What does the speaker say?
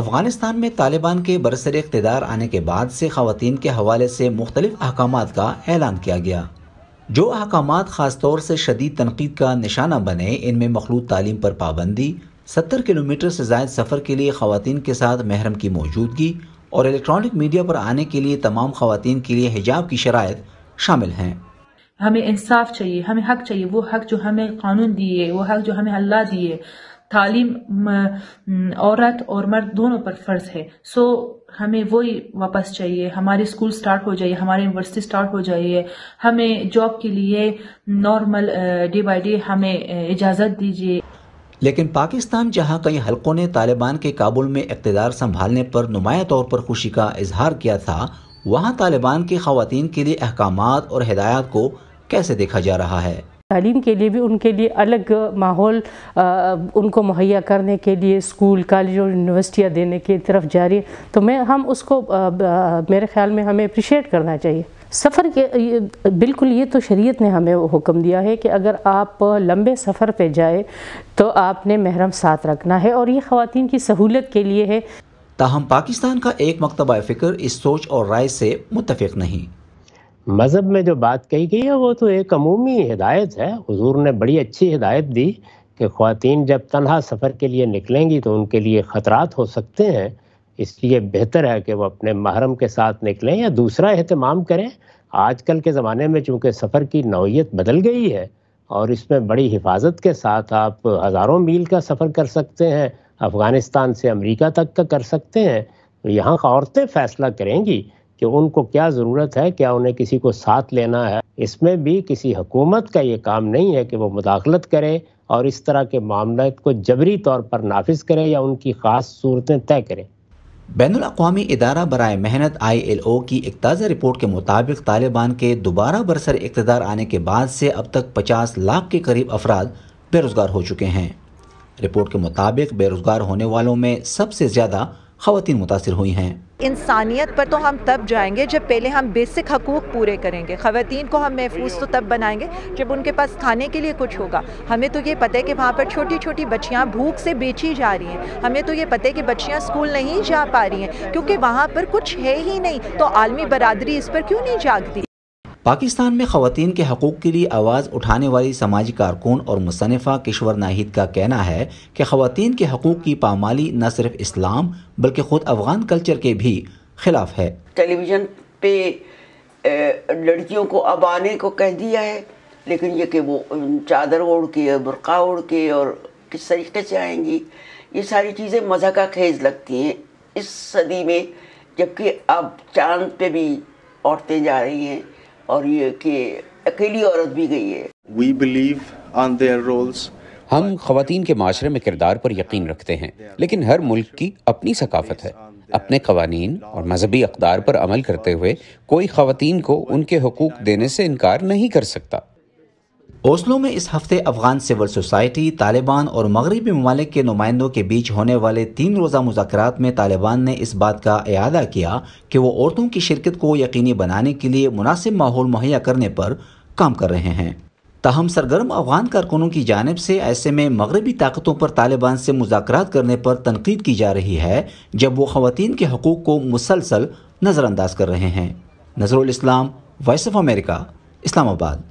افغانستان میں طالبان کے برسر اقتدار آنے کے بعد سے خواتین کے حوالے سے مختلف احکامات کا اعلان کیا گیا جو احکامات خاص طور سے شدید تنقید کا نشانہ بنے ان میں مخلوط تعلیم پر پابندی ستر کلومیٹر سے زائد سفر کے لیے خواتین کے ساتھ محرم کی موجودگی اور الیکٹرانک میڈیا پر آنے کے لیے تمام خواتین کے لیے حجاب کی شرائط شامل ہیں ہمیں انصاف چاہیے ہمیں حق چاہیے وہ حق جو ہمیں قانون دیے وہ حق جو ہمیں اللہ دیے تعلیم عورت اور مرد دونوں پر فرض ہے سو ہمیں وہی واپس چاہیے ہمارے اسکول سٹارٹ ہو جائے ہمارے یونیورسٹی سٹارٹ ہو جائیے ہمیں جاب کے لیے نارمل ڈے بائی ڈے ہمیں اجازت دیجیے لیکن پاکستان جہاں کئی حلقوں نے طالبان کے کابل میں اقتدار سنبھالنے پر نمایاں طور پر خوشی کا اظہار کیا تھا وہاں طالبان کے خواتین کے لیے احکامات اور ہدایات کو کیسے دیکھا جا رہا ہے تعلیم کے لیے بھی ان کے لیے الگ ماحول ان کو مہیا کرنے کے لیے اسکول کالج اور یونیورسٹیاں دینے کی طرف جاری ہے ہیں تو میں ہم اس کو میرے خیال میں ہمیں اپریشیٹ کرنا چاہیے سفر کے بالکل یہ تو شریعت نے ہمیں حکم دیا ہے کہ اگر آپ لمبے سفر پہ جائے تو آپ نے محرم ساتھ رکھنا ہے اور یہ خواتین کی سہولت کے لیے ہے تاہم پاکستان کا ایک مکتبہ فکر اس سوچ اور رائے سے متفق نہیں مذہب میں جو بات کہی گئی ہے وہ تو ایک عمومی ہدایت ہے حضور نے بڑی اچھی ہدایت دی کہ خواتین جب تنہا سفر کے لیے نکلیں گی تو ان کے لیے خطرات ہو سکتے ہیں اس لیے بہتر ہے کہ وہ اپنے محرم کے ساتھ نکلیں یا دوسرا اہتمام کریں آج کل کے زمانے میں چونکہ سفر کی نوعیت بدل گئی ہے اور اس میں بڑی حفاظت کے ساتھ آپ ہزاروں میل کا سفر کر سکتے ہیں افغانستان سے امریکہ تک کا کر سکتے ہیں یہاں عورتیں فیصلہ کریں گی کہ ان کو کیا ضرورت ہے کیا انہیں کسی کو ساتھ لینا ہے اس میں بھی کسی حکومت کا یہ کام نہیں ہے کہ وہ مداخلت کرے اور اس طرح کے معاملات کو جبری طور پر نافذ کرے یا ان کی خاص صورتیں طے کرے بین الاقوامی ادارہ برائے محنت آئی ایل او کی ایک تازہ رپورٹ کے مطابق طالبان کے دوبارہ برسر اقتدار آنے کے بعد سے اب تک پچاس لاکھ کے قریب افراد بے روزگار ہو چکے ہیں رپورٹ کے مطابق بے روزگار ہونے والوں میں سب سے زیادہ خواتین متاثر ہوئی ہیں انسانیت پر تو ہم تب جائیں گے جب پہلے ہم بیسک حقوق پورے کریں گے خواتین کو ہم محفوظ تو تب بنائیں گے جب ان کے پاس کھانے کے لیے کچھ ہوگا ہمیں تو یہ پتہ ہے کہ وہاں پر چھوٹی چھوٹی بچیاں بھوک سے بیچی جا رہی ہیں ہمیں تو یہ پتہ ہے کہ بچیاں اسکول نہیں جا پا رہی ہیں کیونکہ وہاں پر کچھ ہے ہی نہیں تو عالمی برادری اس پر کیوں نہیں جاگتی پاکستان میں خواتین کے حقوق کے لیے آواز اٹھانے والی سماجی کارکن اور مصنفہ کشور ناہید کا کہنا ہے کہ خواتین کے حقوق کی پامالی نہ صرف اسلام بلکہ خود افغان کلچر کے بھی خلاف ہے ٹیلی ویژن پہ لڑکیوں کو اب آنے کو کہہ دیا ہے لیکن یہ کہ وہ چادر اوڑھ کے برقع اوڑھ کے اور کس طریقے سے آئیں گی یہ ساری چیزیں مزہ کا خیز لگتی ہیں اس صدی میں جبکہ اب چاند پہ بھی عورتیں جا رہی ہیں اور یہ کہ اکیلی عورت بھی گئی ہے وی بلیو آن دیئر ہم خواتین کے معاشرے میں کردار پر یقین رکھتے ہیں لیکن ہر ملک کی اپنی ثقافت ہے اپنے قوانین اور مذہبی اقدار پر عمل کرتے ہوئے کوئی خواتین کو ان کے حقوق دینے سے انکار نہیں کر سکتا اوسلو میں اس ہفتے افغان سول سوسائٹی طالبان اور مغربی ممالک کے نمائندوں کے بیچ ہونے والے تین روزہ مذاکرات میں طالبان نے اس بات کا اعادہ کیا کہ وہ عورتوں کی شرکت کو یقینی بنانے کے لیے مناسب ماحول مہیا کرنے پر کام کر رہے ہیں تاہم سرگرم افغان کارکنوں کی جانب سے ایسے میں مغربی طاقتوں پر طالبان سے مذاکرات کرنے پر تنقید کی جا رہی ہے جب وہ خواتین کے حقوق کو مسلسل نظر انداز کر رہے ہیں نظر الاسلام وائس آف امریکہ اسلام آباد